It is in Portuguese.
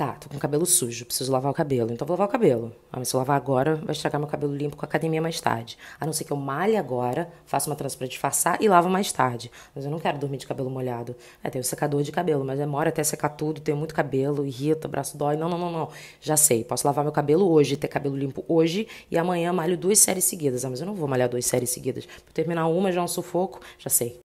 Tá, tô com o cabelo sujo, preciso lavar o cabelo. Então vou lavar o cabelo. Ah, mas se eu lavar agora, vai estragar meu cabelo limpo com a academia mais tarde. A não ser que eu malhe agora, faça uma trança pra disfarçar e lavo mais tarde. Mas eu não quero dormir de cabelo molhado. É, tem o secador de cabelo, mas demora até secar tudo, tenho muito cabelo, irrita, braço dói. Não, não, não, não. Já sei, posso lavar meu cabelo hoje, ter cabelo limpo hoje e amanhã malho duas séries seguidas. Ah, mas eu não vou malhar duas séries seguidas. Pra terminar uma já é um sufoco, já sei.